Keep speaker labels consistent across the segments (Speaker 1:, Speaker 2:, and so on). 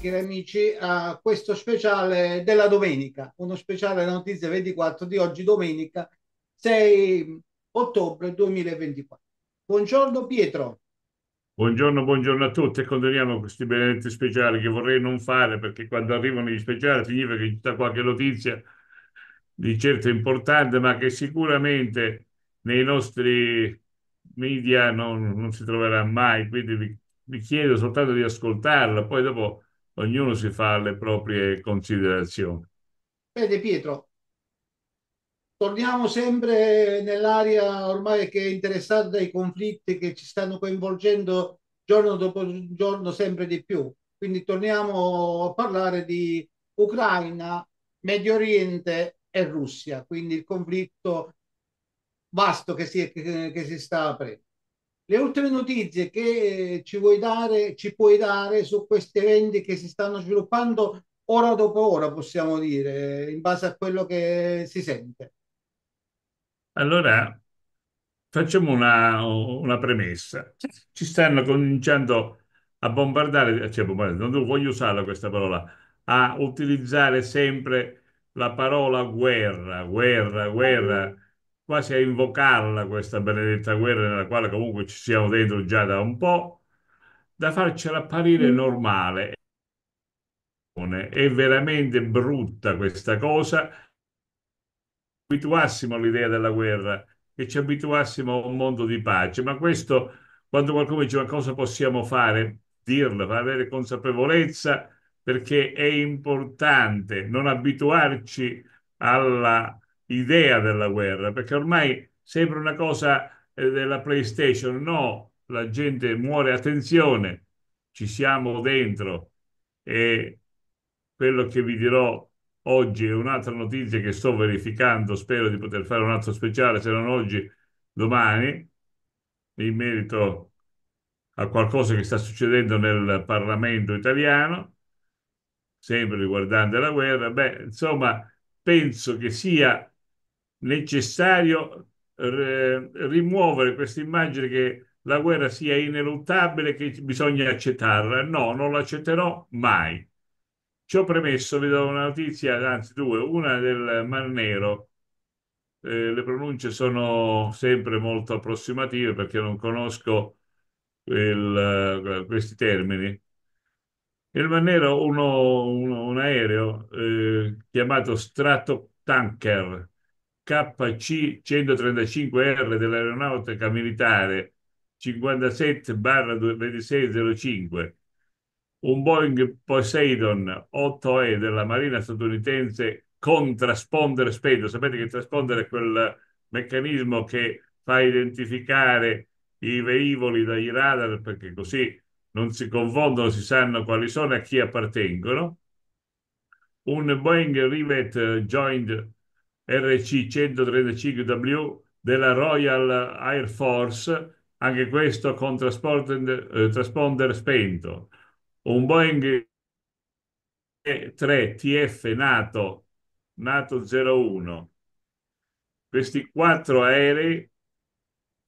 Speaker 1: cari amici a questo speciale della domenica, uno speciale notizie 24 di oggi domenica 6 ottobre 2024. Buongiorno Pietro.
Speaker 2: Buongiorno, buongiorno a tutti e continuiamo questi benedetti speciali che vorrei non fare perché quando arrivano gli speciali significa che c'è qualche notizia di certo importante ma che sicuramente nei nostri media non, non si troverà mai, quindi vi vi chiedo soltanto di ascoltarla, poi dopo ognuno si fa le proprie considerazioni.
Speaker 1: Vede Pietro, torniamo sempre nell'area ormai che è interessata dai conflitti che ci stanno coinvolgendo giorno dopo giorno sempre di più. Quindi torniamo a parlare di Ucraina, Medio Oriente e Russia, quindi il conflitto vasto che si, che, che si sta aprendo. Le ultime notizie che ci vuoi dare, ci puoi dare su questi eventi che si stanno sviluppando ora dopo ora, possiamo dire, in base a quello che si sente.
Speaker 2: Allora, facciamo una, una premessa. Ci stanno cominciando a bombardare, eh, cioè bombardare, non voglio usare questa parola, a utilizzare sempre la parola guerra, guerra, guerra quasi a invocarla questa benedetta guerra nella quale comunque ci siamo dentro già da un po', da farcela apparire mm. normale. È veramente brutta questa cosa. Abituassimo all'idea della guerra e ci abituassimo a un mondo di pace, ma questo quando qualcuno dice ma cosa possiamo fare? Dirlo, per avere consapevolezza perché è importante non abituarci alla idea della guerra, perché ormai sembra una cosa eh, della PlayStation, no, la gente muore, attenzione, ci siamo dentro e quello che vi dirò oggi è un'altra notizia che sto verificando, spero di poter fare un altro speciale, se non oggi, domani, in merito a qualcosa che sta succedendo nel Parlamento italiano, sempre riguardante la guerra. Beh, insomma, penso che sia necessario eh, rimuovere questa immagine che la guerra sia ineluttabile, che bisogna accettarla. No, non l'accetterò mai. Ciò premesso, vi do una notizia, anzi due, una del Mar Nero. Eh, le pronunce sono sempre molto approssimative perché non conosco il, eh, questi termini. Il Mar Nero, uno, uno, un aereo eh, chiamato Stratotanker, Tanker, KC-135R dell'Aeronautica Militare 57-2605, un Boeing Poseidon 8E della Marina statunitense con trasponder spento. Sapete che trasponder è quel meccanismo che fa identificare i velivoli dai radar perché così non si confondono, si sanno quali sono e a chi appartengono. Un Boeing Rivet Joint RC-135W della Royal Air Force, anche questo con eh, trasponder, spento. Un Boeing 3 TF NATO, NATO 01. Questi quattro aerei,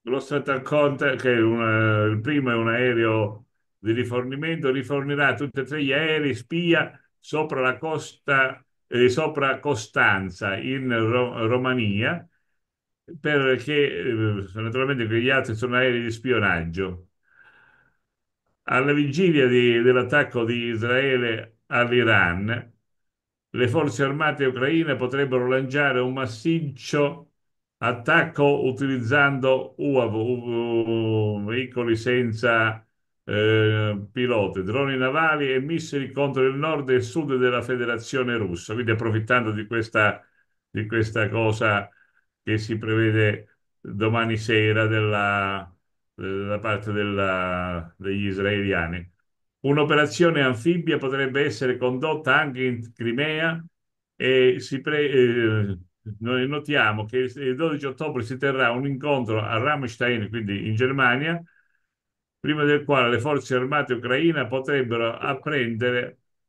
Speaker 2: lo Strataconta, che una, eh, il primo è un aereo di rifornimento, rifornirà tutti e tre gli aerei spia sopra la costa eh, sopra Costanza in Ro- Romania, perché eh, naturalmente gli altri sono aerei di spionaggio. Alla vigilia di, dell'attacco di Israele all'Iran, le forze armate ucraine potrebbero lanciare un massiccio attacco utilizzando UAV, UAV veicoli senza eh, pilote, droni navali e missili contro il nord e il sud della federazione russa. Quindi approfittando di questa, di questa cosa che si prevede domani sera della, da parte della, degli israeliani. Un'operazione anfibia potrebbe essere condotta anche in Crimea e pre, eh, noi notiamo che il 12 ottobre si terrà un incontro a Ramstein, quindi in Germania, prima del quale le forze armate ucraine potrebbero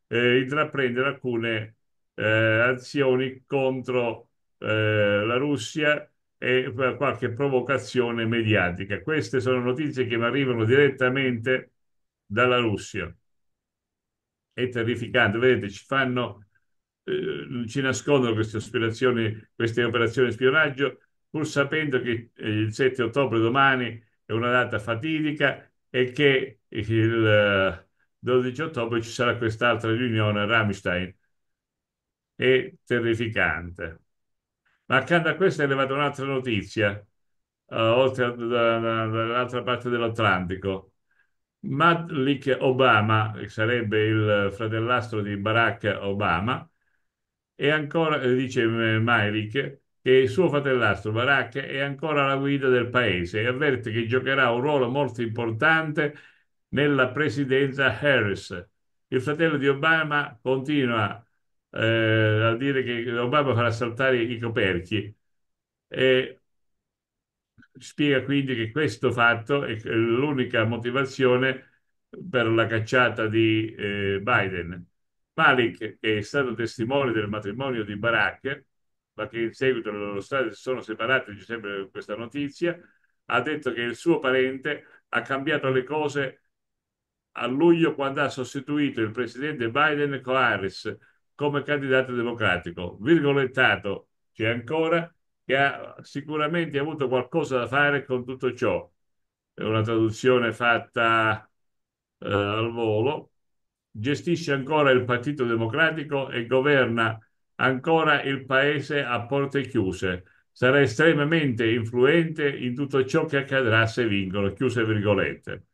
Speaker 2: eh, intraprendere alcune eh, azioni contro eh, la Russia e qualche provocazione mediatica. Queste sono notizie che mi arrivano direttamente dalla Russia. È terrificante, vedete, ci fanno, eh, ci nascondono queste aspirazioni, queste operazioni di spionaggio, pur sapendo che eh, il 7 ottobre domani è una data fatidica e che il 12 eh, ottobre ci sarà quest'altra riunione Ramstein. È terrificante. Ma accanto a questa è arrivata un'altra notizia, uh, oltre dall'altra parte dell'Atlantico. Malik Obama, che sarebbe il fratellastro di Barack Obama, e ancora, dice Malik, che il suo fratellastro Barack è ancora alla guida del paese e avverte che giocherà un ruolo molto importante nella presidenza Harris. Il fratello di Obama continua eh, a dire che Obama farà saltare i coperchi e spiega quindi che questo fatto è l'unica motivazione per la cacciata di eh, Biden. Malik, che è stato testimone del matrimonio di Barack, perché in seguito le loro strade si sono separate, c'è sempre questa notizia, ha detto che il suo parente ha cambiato le cose a luglio quando ha sostituito il presidente Biden con Harris come candidato democratico. Virgolettato c'è ancora che ha sicuramente avuto qualcosa da fare con tutto ciò. È una traduzione fatta eh, al volo. Gestisce ancora il Partito Democratico e governa ancora il paese a porte chiuse. Sarà estremamente influente in tutto ciò che accadrà se vincono, chiuse virgolette.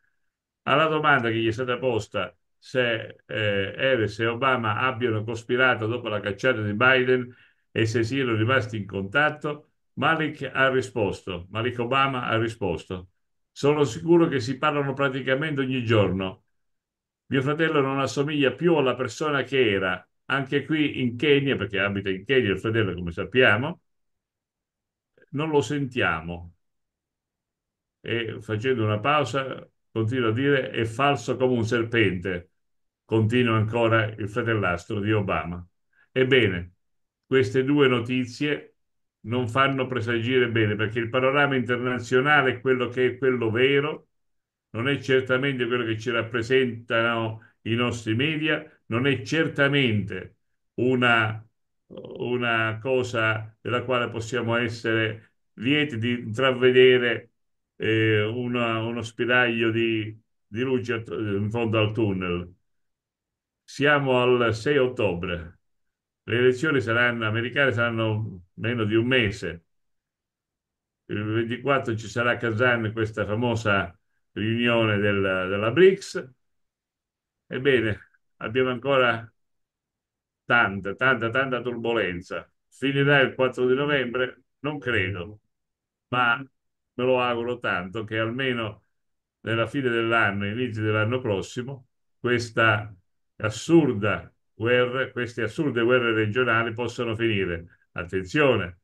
Speaker 2: Alla domanda che gli è stata posta se eh, Harris e Obama abbiano cospirato dopo la cacciata di Biden e se siano rimasti in contatto, Malik ha risposto, Malik Obama ha risposto, sono sicuro che si parlano praticamente ogni giorno. Mio fratello non assomiglia più alla persona che era, anche qui in Kenya, perché abita in Kenya il fratello, come sappiamo, non lo sentiamo. E facendo una pausa, continua a dire è falso come un serpente, continua ancora il fratellastro di Obama. Ebbene, queste due notizie non fanno presagire bene perché il panorama internazionale è quello che è quello vero, non è certamente quello che ci rappresentano i nostri media, non è certamente una, una cosa della quale possiamo essere lieti di intravedere eh, una, uno spiraglio di, di luce in fondo al tunnel. Siamo al 6 ottobre, le elezioni saranno, americane saranno meno di un mese. Il 24 ci sarà a Kazan questa famosa riunione del, della BRICS. Ebbene, abbiamo ancora tanta, tanta, tanta turbolenza. Finirà il 4 di novembre? Non credo, ma me lo auguro tanto che almeno nella fine dell'anno, inizio dell'anno prossimo, questa assurda guerra, queste assurde guerre regionali possano finire. Attenzione,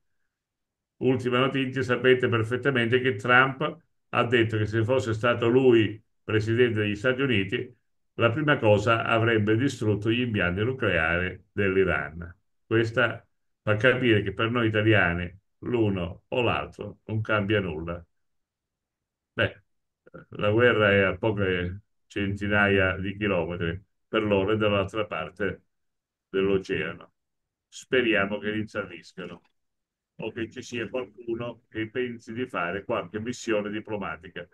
Speaker 2: ultima notizia, sapete perfettamente che Trump ha detto che se fosse stato lui presidente degli Stati Uniti, la prima cosa avrebbe distrutto gli impianti nucleari dell'Iran. Questa fa capire che per noi italiani l'uno o l'altro non cambia nulla. Beh, la guerra è a poche centinaia di chilometri per loro e dall'altra parte dell'oceano. Speriamo che li o che ci sia qualcuno che pensi di fare qualche missione diplomatica.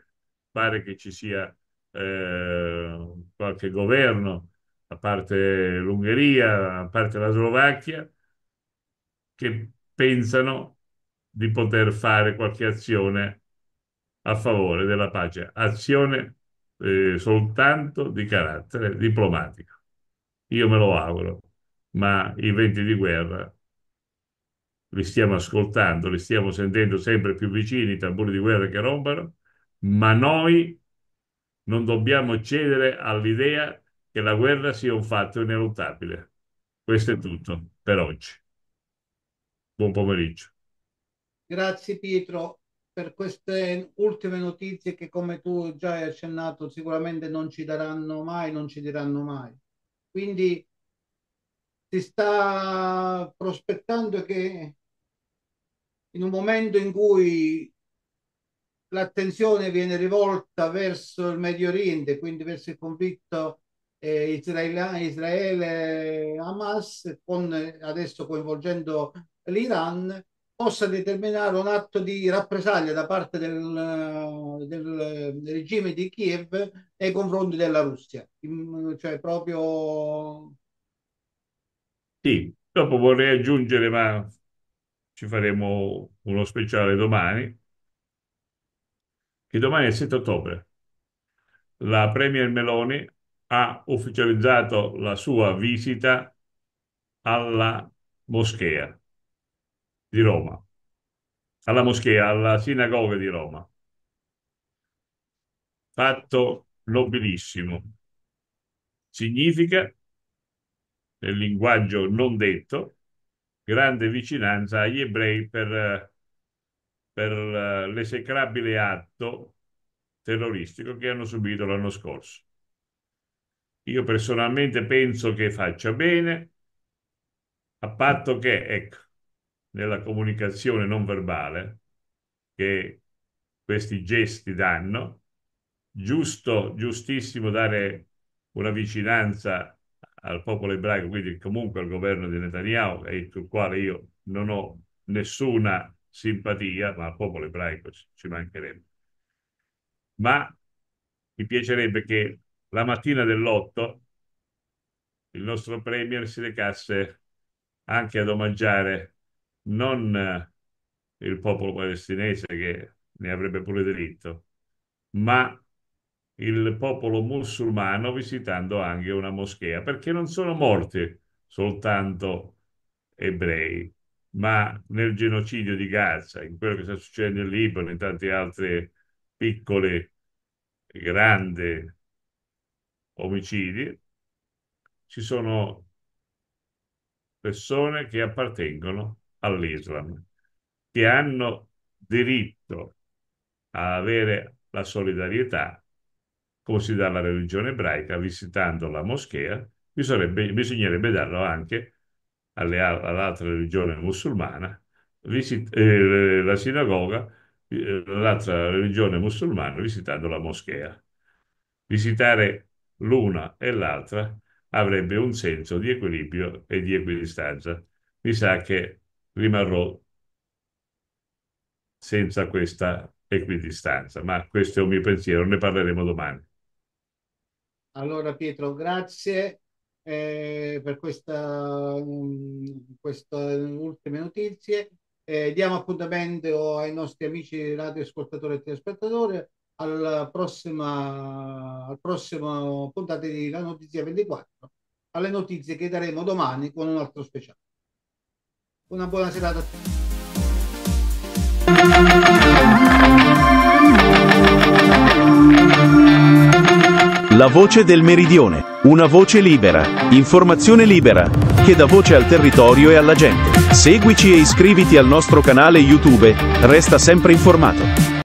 Speaker 2: Pare che ci sia eh, qualche governo, a parte l'Ungheria, a parte la Slovacchia, che pensano di poter fare qualche azione a favore della pace, azione eh, soltanto di carattere diplomatico. Io me lo auguro, ma i venti di guerra li stiamo ascoltando, li stiamo sentendo sempre più vicini, i tamburi di guerra che rompano, ma noi non dobbiamo cedere all'idea che la guerra sia un fatto ineluttabile. Questo è tutto per oggi. Buon pomeriggio.
Speaker 1: Grazie Pietro per queste ultime notizie che come tu già hai accennato sicuramente non ci daranno mai, non ci diranno mai. Quindi si sta prospettando che in un momento in cui l'attenzione viene rivolta verso il Medio Oriente, quindi verso il conflitto eh, Israele-Hamas, con, adesso coinvolgendo l'Iran, possa determinare un atto di rappresaglia da parte del, del regime di Kiev nei confronti della Russia, cioè proprio...
Speaker 2: Sì, dopo vorrei aggiungere, ma ci faremo uno speciale domani, che domani è il 7 ottobre la Premier Meloni ha ufficializzato la sua visita alla moschea di Roma, alla moschea, alla sinagoga di Roma. Fatto nobilissimo. Significa, nel linguaggio non detto, grande vicinanza agli ebrei per eh, per eh, l'esecrabile atto terroristico che hanno subito l'anno scorso. Io personalmente penso che faccia bene, a patto che, ecco, nella comunicazione non verbale che questi gesti danno, giusto, giustissimo dare una vicinanza al popolo ebraico, quindi comunque al governo di Netanyahu, e sul quale io non ho nessuna simpatia, ma al popolo ebraico ci, ci mancherebbe. Ma mi piacerebbe che la mattina dell'8 il nostro Premier si recasse anche ad omaggiare non eh, il popolo palestinese che ne avrebbe pure diritto, ma il popolo musulmano visitando anche una moschea, perché non sono morti soltanto ebrei, ma nel genocidio di Gaza, in quello che sta succedendo in Libano, in tante altre piccole e grandi omicidi, ci sono persone che appartengono all'Islam, che hanno diritto a avere la solidarietà, come si dà alla religione ebraica, visitando la moschea, bisognerebbe darlo anche alle, all'altra religione musulmana, visit, eh, la sinagoga, eh, l'altra religione musulmana, visitando la moschea. Visitare l'una e l'altra avrebbe un senso di equilibrio e di equidistanza. Mi sa che rimarrò senza questa equidistanza, ma questo è un mio pensiero, ne parleremo domani.
Speaker 1: Allora Pietro, grazie eh, per questa, um, queste ultime notizie. Eh, diamo appuntamento ai nostri amici radioascoltatori e telespettatori alla prossima, al prossimo puntata di La Notizia 24, alle notizie che daremo domani con un altro speciale. Una buona serata a tutti.
Speaker 2: La voce del meridione una voce libera, informazione libera, che dà voce al territorio e alla gente. Seguici e iscriviti al nostro canale YouTube, resta sempre informato.